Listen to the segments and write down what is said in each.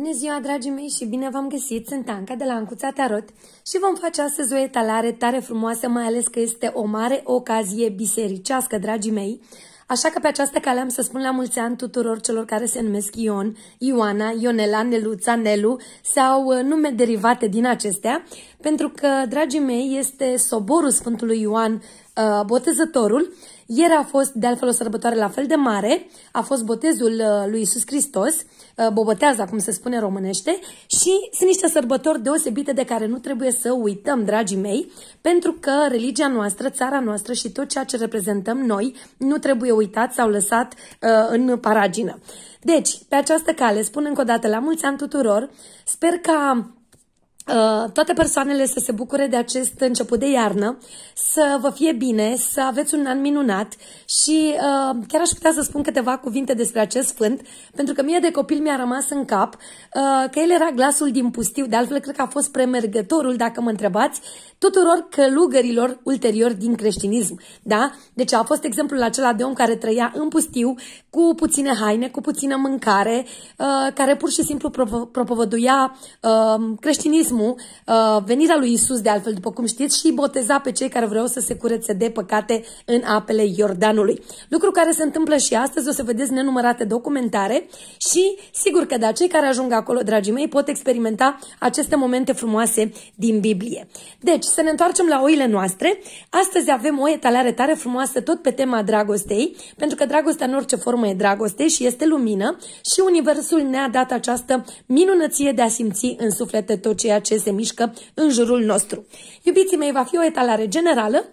Bună ziua, dragii mei, și bine v-am găsit! Sunt Anca de la Ancuța Tarot și vom face astăzi o etalare tare frumoasă, mai ales că este o mare ocazie bisericească, dragii mei. Așa că pe această cale am să spun la mulți ani tuturor celor care se numesc Ion, Ioana, Ionela, Neluța, Nelu sau uh, nume derivate din acestea, pentru că, dragii mei, este soborul Sfântului Ioan uh, Botezătorul ieri a fost, de altfel, o sărbătoare la fel de mare, a fost botezul uh, lui Iisus Hristos, uh, bobotează, cum se spune românește, și sunt niște sărbători deosebite de care nu trebuie să uităm, dragii mei, pentru că religia noastră, țara noastră și tot ceea ce reprezentăm noi nu trebuie uitat sau lăsat uh, în paragină. Deci, pe această cale, spun încă o dată la mulți ani tuturor, sper ca Uh, toate persoanele să se bucure de acest început de iarnă, să vă fie bine, să aveți un an minunat și uh, chiar aș putea să spun câteva cuvinte despre acest sfânt, pentru că mie de copil mi-a rămas în cap uh, că el era glasul din pustiu, de altfel cred că a fost premergătorul, dacă mă întrebați, tuturor călugărilor ulterior din creștinism. Da? Deci a fost exemplul acela de om care trăia în pustiu, cu puține haine, cu puțină mâncare, uh, care pur și simplu propovăduia uh, creștinismul botezismul, uh, venirea lui Isus de altfel, după cum știți, și boteza pe cei care vreau să se curețe de păcate în apele Iordanului. Lucru care se întâmplă și astăzi, o să vedeți nenumărate documentare și sigur că da, cei care ajung acolo, dragii mei, pot experimenta aceste momente frumoase din Biblie. Deci, să ne întoarcem la oile noastre. Astăzi avem o etalare tare frumoasă tot pe tema dragostei, pentru că dragostea în orice formă e dragoste și este lumină și Universul ne-a dat această minunăție de a simți în suflete tot ceea ce ce se mișcă în jurul nostru. Iubiții mei, va fi o etalare generală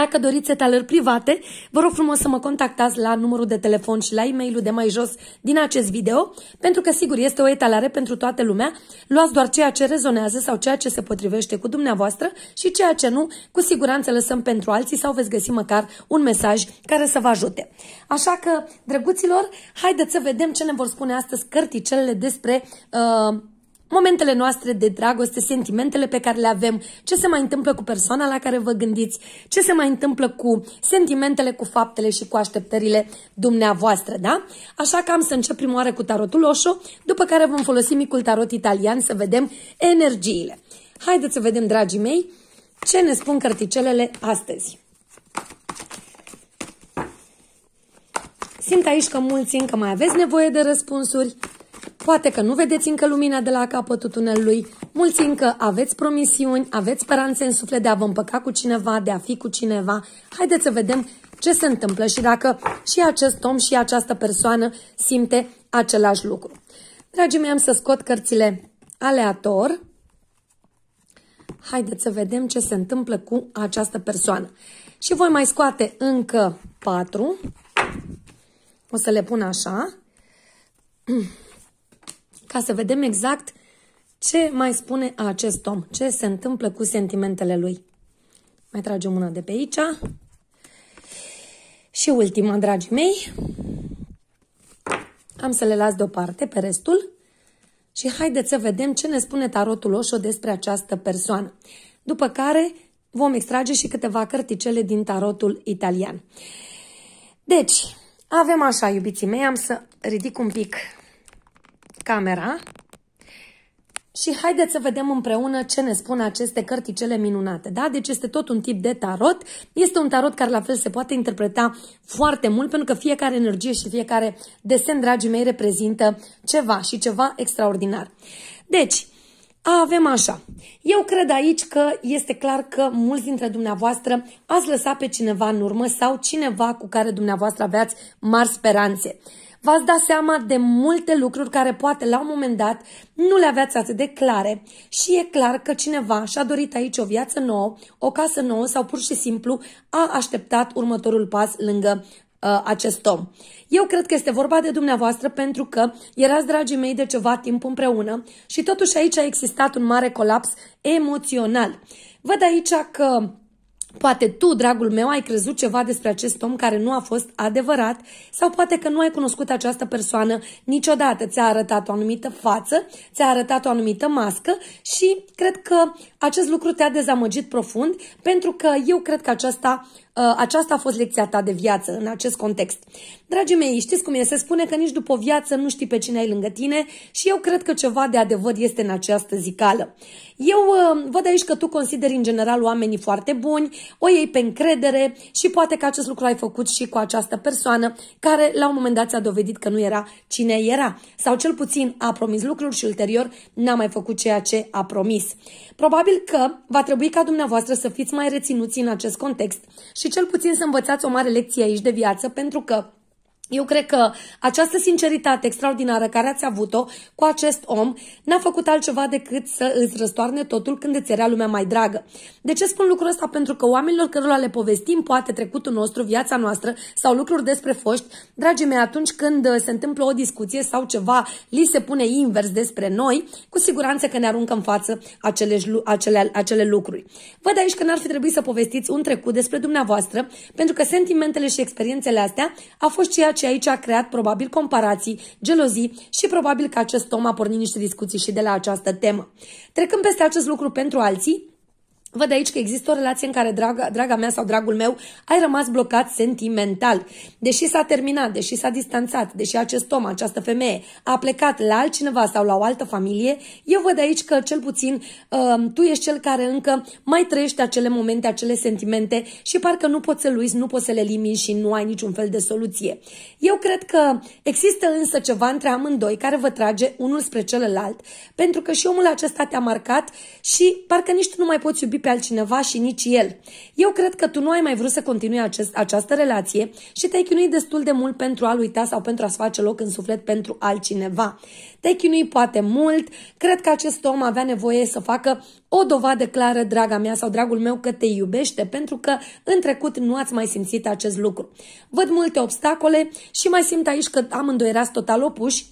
dacă doriți etalări private, vă rog frumos să mă contactați la numărul de telefon și la e mail de mai jos din acest video, pentru că sigur este o etalare pentru toată lumea. Luați doar ceea ce rezonează sau ceea ce se potrivește cu dumneavoastră și ceea ce nu, cu siguranță lăsăm pentru alții sau veți găsi măcar un mesaj care să vă ajute. Așa că, drăguților, haideți să vedem ce ne vor spune astăzi cărticelele despre... Uh, momentele noastre de dragoste, sentimentele pe care le avem, ce se mai întâmplă cu persoana la care vă gândiți, ce se mai întâmplă cu sentimentele, cu faptele și cu așteptările dumneavoastră, da? Așa că am să încep prima oară cu tarotul Osho, după care vom folosi micul tarot italian să vedem energiile. Haideți să vedem, dragii mei, ce ne spun cărticelele astăzi. Simt aici că mulți încă mai aveți nevoie de răspunsuri, Poate că nu vedeți încă lumina de la capătul tunelului, mulți încă aveți promisiuni, aveți speranțe în suflet de a vă împăca cu cineva, de a fi cu cineva. Haideți să vedem ce se întâmplă și dacă și acest om și această persoană simte același lucru. Dragii mei, am să scot cărțile aleator. Haideți să vedem ce se întâmplă cu această persoană. Și voi mai scoate încă patru. O să le pun așa. ca să vedem exact ce mai spune acest om, ce se întâmplă cu sentimentele lui. Mai tragem una de pe aici. Și ultima, dragii mei. Am să le las deoparte pe restul și haideți să vedem ce ne spune tarotul Oșo despre această persoană. După care vom extrage și câteva cărticele din tarotul italian. Deci, avem așa, iubiții mei, am să ridic un pic camera și haideți să vedem împreună ce ne spun aceste cărticele minunate. Da? Deci este tot un tip de tarot. Este un tarot care la fel se poate interpreta foarte mult pentru că fiecare energie și fiecare desen, dragii mei, reprezintă ceva și ceva extraordinar. Deci, avem așa. Eu cred aici că este clar că mulți dintre dumneavoastră ați lăsat pe cineva în urmă sau cineva cu care dumneavoastră aveați mari speranțe v-ați dat seama de multe lucruri care poate la un moment dat nu le aveați atât de clare și e clar că cineva și-a dorit aici o viață nouă, o casă nouă sau pur și simplu a așteptat următorul pas lângă uh, acest om. Eu cred că este vorba de dumneavoastră pentru că erați, dragii mei, de ceva timp împreună și totuși aici a existat un mare colaps emoțional. Văd aici că Poate tu, dragul meu, ai crezut ceva despre acest om care nu a fost adevărat sau poate că nu ai cunoscut această persoană niciodată. Ți-a arătat o anumită față, ți-a arătat o anumită mască și cred că acest lucru te-a dezamăgit profund pentru că eu cred că aceasta, uh, aceasta a fost lecția ta de viață în acest context. Dragii mei, știți cum e? Se spune că nici după viață nu știi pe cine ai lângă tine și eu cred că ceva de adevăr este în această zicală. Eu uh, văd aici că tu consideri în general oamenii foarte buni, o iei pe încredere și poate că acest lucru ai făcut și cu această persoană care la un moment dat ți-a dovedit că nu era cine era sau cel puțin a promis lucruri și ulterior n-a mai făcut ceea ce a promis. Probabil Probabil că va trebui ca dumneavoastră să fiți mai reținuți în acest context și cel puțin să învățați o mare lecție aici de viață, pentru că eu cred că această sinceritate extraordinară care ați avut-o cu acest om n-a făcut altceva decât să îți răstoarne totul când îți era lumea mai dragă. De ce spun lucrul ăsta? Pentru că oamenilor cărora le povestim poate trecutul nostru, viața noastră sau lucruri despre foști, dragii mei, atunci când uh, se întâmplă o discuție sau ceva li se pune invers despre noi, cu siguranță că ne aruncă în față acele, acele, acele lucruri. Văd aici că n-ar fi trebuit să povestiți un trecut despre dumneavoastră, pentru că sentimentele și experiențele astea au fost ceea ce aici a creat probabil comparații, gelozii și probabil că acest om a pornit niște discuții și de la această temă. Trecând peste acest lucru pentru alții, Văd aici că există o relație în care draga, draga mea sau dragul meu ai rămas blocat sentimental. Deși s-a terminat, deși s-a distanțat, deși acest om, această femeie a plecat la altcineva sau la o altă familie, eu văd aici că cel puțin uh, tu ești cel care încă mai trăiește acele momente, acele sentimente și parcă nu poți să l nu poți să le elimini și nu ai niciun fel de soluție. Eu cred că există însă ceva între amândoi care vă trage unul spre celălalt, pentru că și omul acesta te-a marcat și parcă nici tu nu mai poți iubi iubi pe altcineva și nici el. Eu cred că tu nu ai mai vrut să continui acest, această relație și te-ai chinuit destul de mult pentru a-l uita sau pentru a-ți face loc în suflet pentru altcineva. Te-ai chinuit poate mult, cred că acest om avea nevoie să facă o dovadă clară, draga mea sau dragul meu, că te iubește, pentru că în trecut nu ați mai simțit acest lucru. Văd multe obstacole și mai simt aici că amândoi erați total opuși,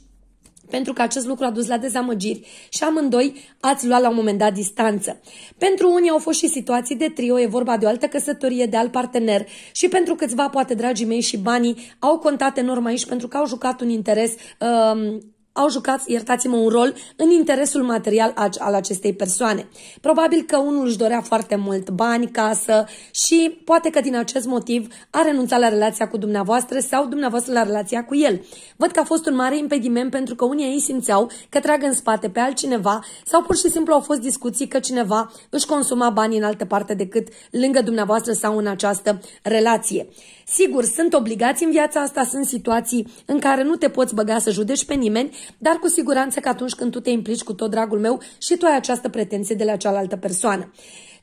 pentru că acest lucru a dus la dezamăgiri și amândoi ați luat la un moment dat distanță. Pentru unii au fost și situații de trio, e vorba de o altă căsătorie, de alt partener și pentru câțiva, poate, dragii mei, și banii au contat enorm aici pentru că au jucat un interes uh, au jucat, iertați-mă, un rol în interesul material al acestei persoane. Probabil că unul își dorea foarte mult bani, casă și poate că din acest motiv a renunțat la relația cu dumneavoastră sau dumneavoastră la relația cu el. Văd că a fost un mare impediment pentru că unii ei simțeau că trag în spate pe altcineva sau pur și simplu au fost discuții că cineva își consuma banii în altă parte decât lângă dumneavoastră sau în această relație. Sigur, sunt obligați în viața asta, sunt situații în care nu te poți băga să judeci pe nimeni, dar cu siguranță că atunci când tu te implici cu tot dragul meu și tu ai această pretenție de la cealaltă persoană.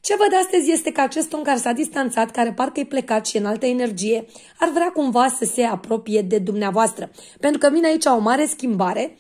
Ce văd astăzi este că acest om care s-a distanțat, care parcă e plecat și în altă energie, ar vrea cumva să se apropie de dumneavoastră. Pentru că vine aici o mare schimbare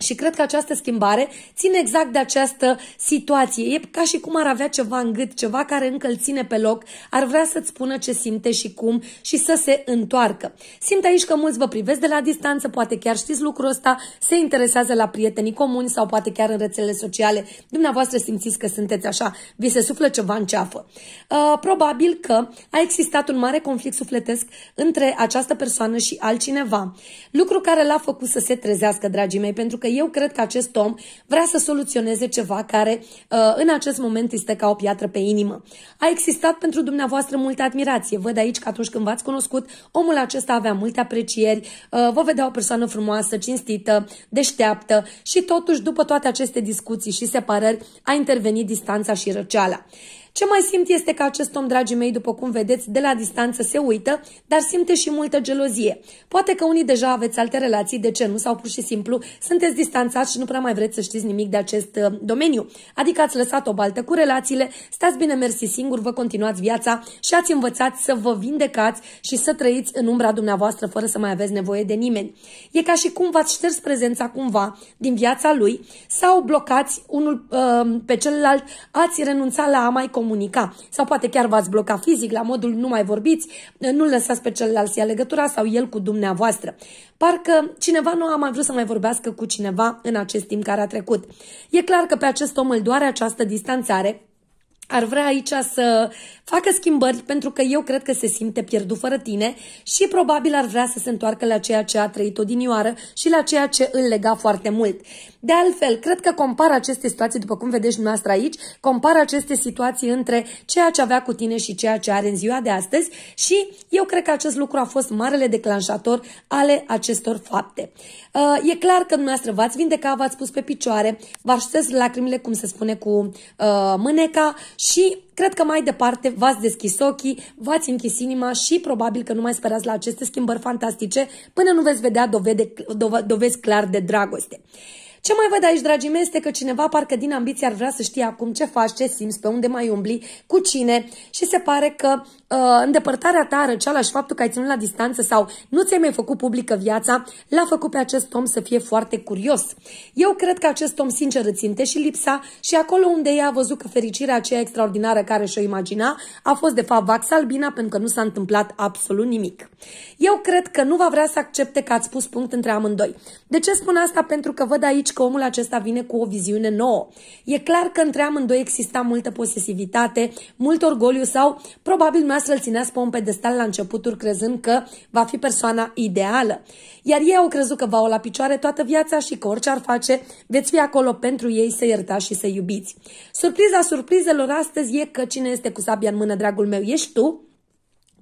și cred că această schimbare ține exact de această situație. E ca și cum ar avea ceva în gât, ceva care încă îl ține pe loc, ar vrea să-ți spună ce simte și cum și să se întoarcă. Simt aici că mulți vă privesc de la distanță, poate chiar știți lucrul ăsta, se interesează la prietenii comuni sau poate chiar în rețelele sociale. Dumneavoastră simțiți că sunteți așa, vi se suflă ceva în ceafă. Uh, probabil că a existat un mare conflict sufletesc între această persoană și altcineva. Lucru care l-a făcut să se trezească, dragii mei, pentru că eu cred că acest om vrea să soluționeze ceva care uh, în acest moment este ca o piatră pe inimă. A existat pentru dumneavoastră multă admirație. Văd aici că atunci când v-ați cunoscut, omul acesta avea multe aprecieri, uh, vă vedea o persoană frumoasă, cinstită, deșteaptă și totuși după toate aceste discuții și separări a intervenit distanța și răceala. Ce mai simt este că acest om, dragii mei, după cum vedeți, de la distanță se uită, dar simte și multă gelozie. Poate că unii deja aveți alte relații, de ce nu, sau pur și simplu sunteți distanțați și nu prea mai vreți să știți nimic de acest uh, domeniu. Adică ați lăsat o baltă cu relațiile, stați bine mersi singur, vă continuați viața și ați învățat să vă vindecați și să trăiți în umbra dumneavoastră fără să mai aveți nevoie de nimeni. E ca și cum v-ați șters prezența cumva din viața lui sau blocați unul uh, pe celălalt, ați renunțat la a mai comunica sau poate chiar v-ați bloca fizic la modul nu mai vorbiți, nu lăsați pe celălalt să ia legătura sau el cu dumneavoastră. Parcă cineva nu a mai vrut să mai vorbească cu cineva în acest timp care a trecut. E clar că pe acest om îl doare această distanțare, ar vrea aici să facă schimbări pentru că eu cred că se simte pierdut fără tine și probabil ar vrea să se întoarcă la ceea ce a trăit odinioară și la ceea ce îl lega foarte mult. De altfel, cred că compar aceste situații, după cum vedeți dumneavoastră aici, compar aceste situații între ceea ce avea cu tine și ceea ce are în ziua de astăzi și eu cred că acest lucru a fost marele declanșator ale acestor fapte. Uh, e clar că dumneavoastră v-ați vindecat, v-ați pus pe picioare, v-ați lacrimile, cum se spune, cu uh, mâneca și cred că mai departe v-ați deschis ochii, v-ați închis inima și probabil că nu mai sperați la aceste schimbări fantastice până nu veți vedea dovede, dovezi clar de dragoste. Ce mai văd aici, dragii mei, este că cineva parcă din ambiție ar vrea să știe acum ce faci, ce simți, pe unde mai umbli, cu cine și se pare că uh, îndepărtarea ta, răceala și faptul că ai ținut la distanță sau nu ți-ai mai făcut publică viața, l-a făcut pe acest om să fie foarte curios. Eu cred că acest om sincer îți simte și lipsa și acolo unde ea a văzut că fericirea aceea extraordinară care și-o imagina a fost de fapt vax albina pentru că nu s-a întâmplat absolut nimic. Eu cred că nu va vrea să accepte că ați pus punct între amândoi. De ce spun asta? Pentru că văd aici zici deci că omul acesta vine cu o viziune nouă. E clar că între amândoi exista multă posesivitate, mult orgoliu sau probabil noastră îl ținea pe un pedestal la începuturi crezând că va fi persoana ideală. Iar ei au crezut că va o la picioare toată viața și că orice ar face, veți fi acolo pentru ei să iertați și să iubiți. Surpriza surprizelor astăzi e că cine este cu sabia în mână, dragul meu, ești tu,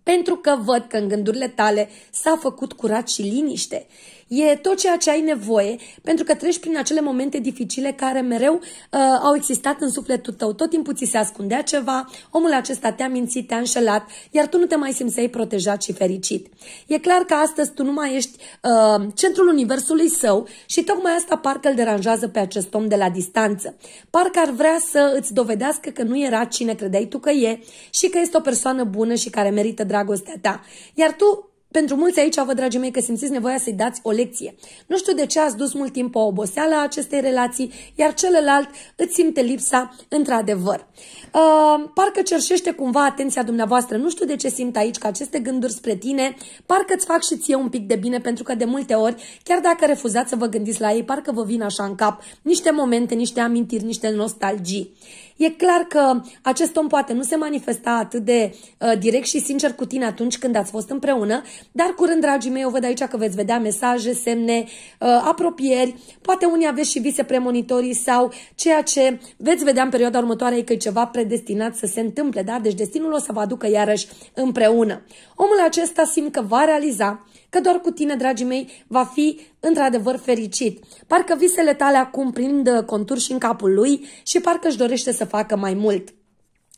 pentru că văd că în gândurile tale s-a făcut curat și liniște. E tot ceea ce ai nevoie pentru că treci prin acele momente dificile care mereu uh, au existat în sufletul tău. Tot timpul ți se ascundea ceva, omul acesta te-a mințit, te-a înșelat, iar tu nu te mai simțeai protejat și fericit. E clar că astăzi tu nu mai ești uh, centrul universului său și tocmai asta parcă îl deranjează pe acest om de la distanță. Parcă ar vrea să îți dovedească că nu era cine credeai tu că e și că este o persoană bună și care merită dragostea ta. Iar tu pentru mulți aici vă, dragii mei, că simțiți nevoia să-i dați o lecție. Nu știu de ce ați dus mult timp o oboseală a acestei relații, iar celălalt îți simte lipsa într-adevăr. Uh, parcă cerșește cumva atenția dumneavoastră. Nu știu de ce simt aici că aceste gânduri spre tine parcă îți fac și ție un pic de bine, pentru că de multe ori, chiar dacă refuzați să vă gândiți la ei, parcă vă vin așa în cap niște momente, niște amintiri, niște nostalgii. E clar că acest om poate nu se manifesta atât de uh, direct și sincer cu tine atunci când ați fost împreună, dar curând, dragii mei, eu văd aici că veți vedea mesaje, semne, uh, apropieri, poate unii aveți și vise premonitorii sau ceea ce veți vedea în perioada următoare e că e ceva predestinat să se întâmple, da? Deci destinul o să vă aducă iarăși împreună. Omul acesta simt că va realiza că doar cu tine, dragii mei, va fi într-adevăr fericit. Parcă visele tale acum prind uh, conturi și în capul lui și parcă își dorește să facă mai mult.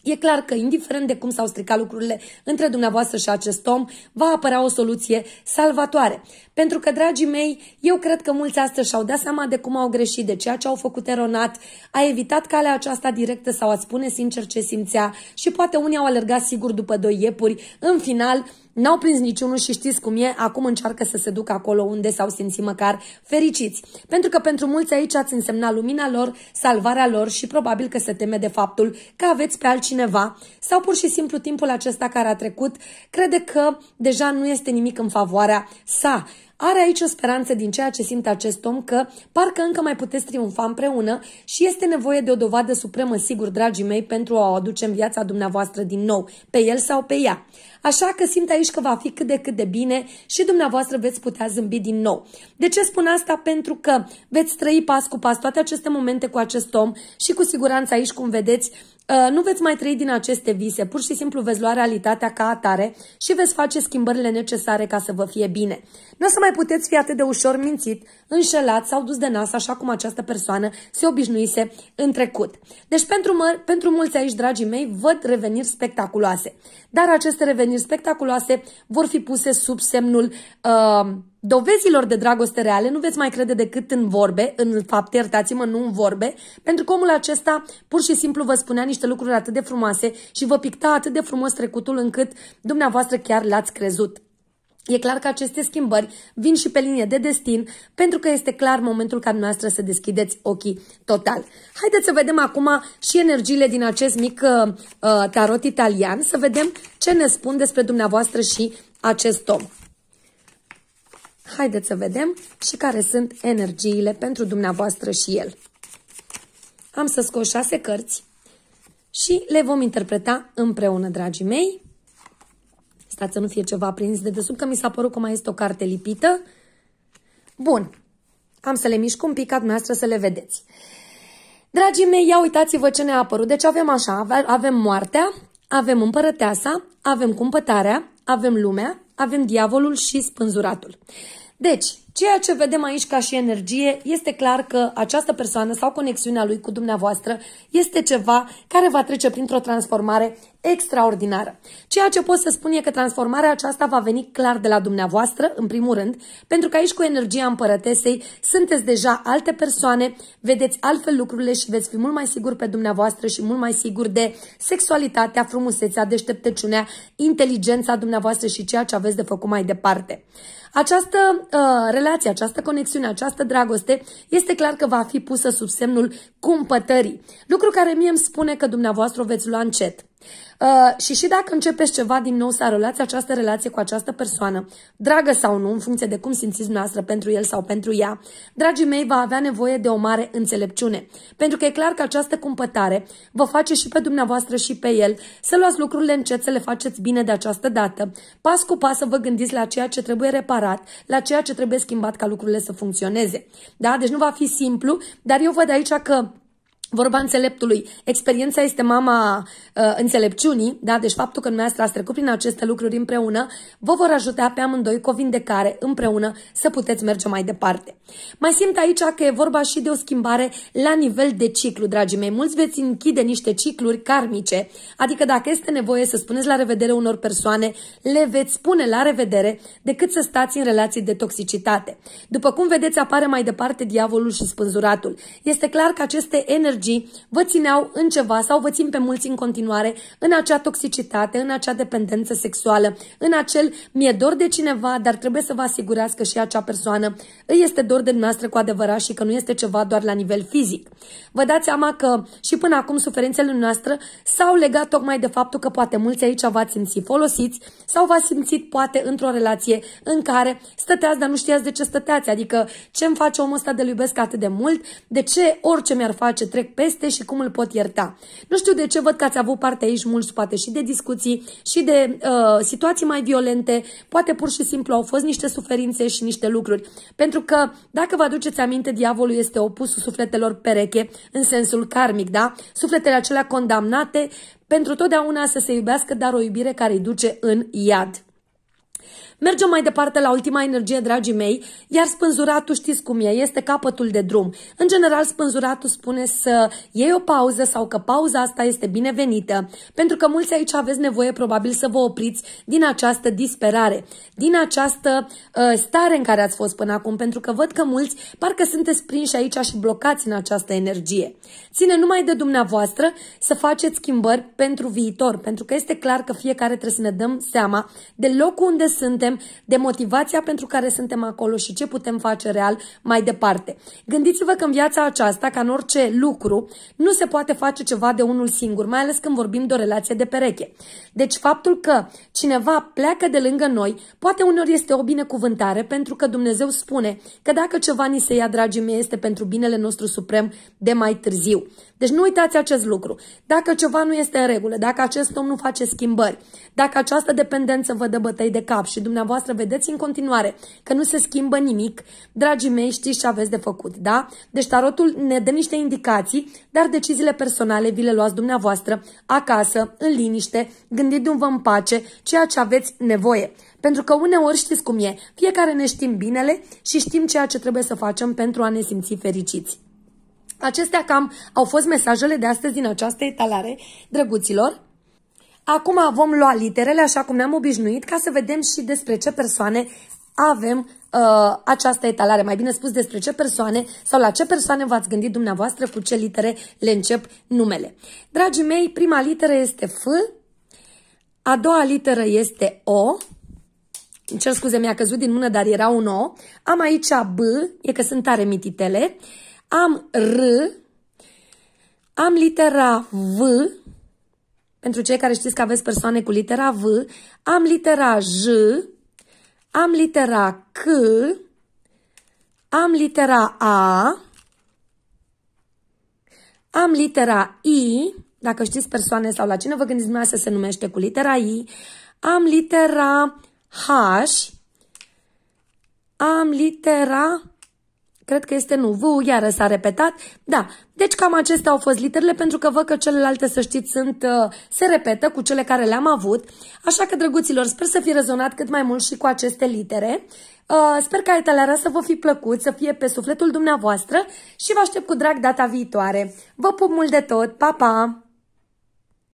E clar că, indiferent de cum s-au stricat lucrurile între dumneavoastră și acest om, va apărea o soluție salvatoare. Pentru că, dragii mei, eu cred că mulți astăzi și-au dat seama de cum au greșit, de ceea ce au făcut eronat, a evitat calea aceasta directă sau a spune sincer ce simțea și poate unii au alergat sigur după doi iepuri. În final, N-au prins niciunul și știți cum e, acum încearcă să se ducă acolo unde s-au simțit măcar fericiți. Pentru că pentru mulți aici ați însemna lumina lor, salvarea lor și probabil că se teme de faptul că aveți pe altcineva sau pur și simplu timpul acesta care a trecut crede că deja nu este nimic în favoarea sa. Are aici o speranță din ceea ce simte acest om că parcă încă mai puteți triumfa împreună și este nevoie de o dovadă supremă, sigur, dragii mei, pentru a o aduce în viața dumneavoastră din nou, pe el sau pe ea. Așa că simt aici că va fi cât de cât de bine și dumneavoastră veți putea zâmbi din nou. De ce spun asta? Pentru că veți trăi pas cu pas toate aceste momente cu acest om și cu siguranță aici, cum vedeți, Uh, nu veți mai trăi din aceste vise, pur și simplu veți lua realitatea ca atare și veți face schimbările necesare ca să vă fie bine. Nu o să mai puteți fi atât de ușor mințit, înșelat sau dus de nas, așa cum această persoană se obișnuise în trecut. Deci pentru, mă, pentru mulți aici, dragii mei, văd reveniri spectaculoase. Dar aceste reveniri spectaculoase vor fi puse sub semnul... Uh, dovezilor de dragoste reale nu veți mai crede decât în vorbe, în fapte, iertați-mă, nu în vorbe, pentru că omul acesta pur și simplu vă spunea niște lucruri atât de frumoase și vă picta atât de frumos trecutul încât dumneavoastră chiar l-ați crezut. E clar că aceste schimbări vin și pe linie de destin, pentru că este clar momentul ca noastră să deschideți ochii total. Haideți să vedem acum și energiile din acest mic uh, uh tarot italian, să vedem ce ne spun despre dumneavoastră și acest om. Haideți să vedem și care sunt energiile pentru dumneavoastră și el. Am să scot șase cărți și le vom interpreta împreună, dragii mei. Stați să nu fie ceva prins de desubt, că mi s-a părut că mai este o carte lipită. Bun, am să le mișc un pic ca dumneavoastră să le vedeți. Dragii mei, ia uitați-vă ce ne-a apărut. Deci avem așa, avem moartea, avem împărăteasa, avem cumpătarea, avem lumea, avem diavolul și spânzuratul. Deci, ceea ce vedem aici ca și energie este clar că această persoană sau conexiunea lui cu dumneavoastră este ceva care va trece printr-o transformare extraordinară. Ceea ce pot să spun e că transformarea aceasta va veni clar de la dumneavoastră, în primul rând, pentru că aici cu energia împărătesei sunteți deja alte persoane, vedeți altfel lucrurile și veți fi mult mai siguri pe dumneavoastră și mult mai sigur de sexualitatea, frumusețea, deșteptăciunea, inteligența dumneavoastră și ceea ce aveți de făcut mai departe. Această uh, relație, această conexiune, această dragoste este clar că va fi pusă sub semnul cumpătării, lucru care mie îmi spune că dumneavoastră o veți lua încet. Uh, și și dacă începeți ceva din nou să arălați această relație cu această persoană, dragă sau nu, în funcție de cum simțiți noastră pentru el sau pentru ea, dragii mei, va avea nevoie de o mare înțelepciune. Pentru că e clar că această cumpătare vă face și pe dumneavoastră și pe el să luați lucrurile încet, să le faceți bine de această dată, pas cu pas să vă gândiți la ceea ce trebuie reparat, la ceea ce trebuie schimbat ca lucrurile să funcționeze. Da? Deci nu va fi simplu, dar eu văd aici că Vorba înțeleptului, experiența este mama uh, înțelepciunii, da? deci faptul că dumneavoastră ați trecut prin aceste lucruri împreună vă vor ajuta pe amândoi cu o vindecare împreună să puteți merge mai departe. Mai simt aici că e vorba și de o schimbare la nivel de ciclu, dragii mei. Mulți veți închide niște cicluri karmice, adică dacă este nevoie să spuneți la revedere unor persoane, le veți spune la revedere decât să stați în relații de toxicitate. După cum vedeți, apare mai departe diavolul și spânzuratul. Este clar că aceste energii energii vă țineau în ceva sau vă țin pe mulți în continuare în acea toxicitate, în acea dependență sexuală, în acel mi-e dor de cineva, dar trebuie să vă asigurați că și acea persoană îi este dor de noastră cu adevărat și că nu este ceva doar la nivel fizic. Vă dați seama că și până acum suferințele noastre s-au legat tocmai de faptul că poate mulți aici v-ați simțit folosiți sau v-ați simțit poate într-o relație în care stăteați, dar nu știați de ce stăteați, adică ce mi face omul ăsta de iubesc atât de mult, de ce orice mi-ar face trec trec peste și cum îl pot ierta. Nu știu de ce văd că ați avut parte aici mult poate și de discuții și de uh, situații mai violente, poate pur și simplu au fost niște suferințe și niște lucruri. Pentru că, dacă vă aduceți aminte, diavolul este opusul sufletelor pereche, în sensul karmic, da? Sufletele acelea condamnate pentru totdeauna să se iubească, dar o iubire care îi duce în iad. Mergem mai departe la ultima energie, dragii mei, iar spânzuratul știți cum e, este capătul de drum. În general, spânzuratul spune să iei o pauză sau că pauza asta este binevenită, pentru că mulți aici aveți nevoie probabil să vă opriți din această disperare, din această uh, stare în care ați fost până acum, pentru că văd că mulți parcă sunteți prinși aici și blocați în această energie. Ține numai de dumneavoastră să faceți schimbări pentru viitor, pentru că este clar că fiecare trebuie să ne dăm seama de locul unde suntem, de motivația pentru care suntem acolo și ce putem face real mai departe. Gândiți-vă că în viața aceasta, ca în orice lucru, nu se poate face ceva de unul singur, mai ales când vorbim de o relație de pereche. Deci faptul că cineva pleacă de lângă noi, poate uneori este o binecuvântare, pentru că Dumnezeu spune că dacă ceva ni se ia, dragii mei, este pentru binele nostru suprem de mai târziu. Deci nu uitați acest lucru. Dacă ceva nu este în regulă, dacă acest om nu face schimbări, dacă această dependență vă dă bătăi de cap, cap și dumneavoastră vedeți în continuare că nu se schimbă nimic, dragii mei, știți ce aveți de făcut, da? Deci tarotul ne dă niște indicații, dar deciziile personale vi le luați dumneavoastră acasă, în liniște, gândindu-vă în pace ceea ce aveți nevoie. Pentru că uneori știți cum e, fiecare ne știm binele și știm ceea ce trebuie să facem pentru a ne simți fericiți. Acestea cam au fost mesajele de astăzi din această etalare, drăguților. Acum vom lua literele așa cum ne-am obișnuit ca să vedem și despre ce persoane avem uh, această etalare, mai bine spus despre ce persoane sau la ce persoane v-ați gândit dumneavoastră, cu ce litere le încep numele. Dragii mei, prima literă este F, a doua literă este O, îmi cer scuze, mi-a căzut din mână, dar era un O, am aici B, e că sunt tare mititele, am R, am litera V, pentru cei care știți că aveți persoane cu litera V, am litera J, am litera C, am litera A, am litera I, dacă știți persoane sau la cine vă gândiți dumneavoastră se numește cu litera I, am litera H, am litera cred că este nu. V iară s-a repetat. Da, deci cam acestea au fost literele pentru că văd că celelalte, să știți, sunt, uh, se repetă cu cele care le-am avut. Așa că, drăguților, sper să fi rezonat cât mai mult și cu aceste litere. Uh, sper că etalarea să vă fi plăcut, să fie pe sufletul dumneavoastră și vă aștept cu drag data viitoare. Vă pup mult de tot! Pa, pa!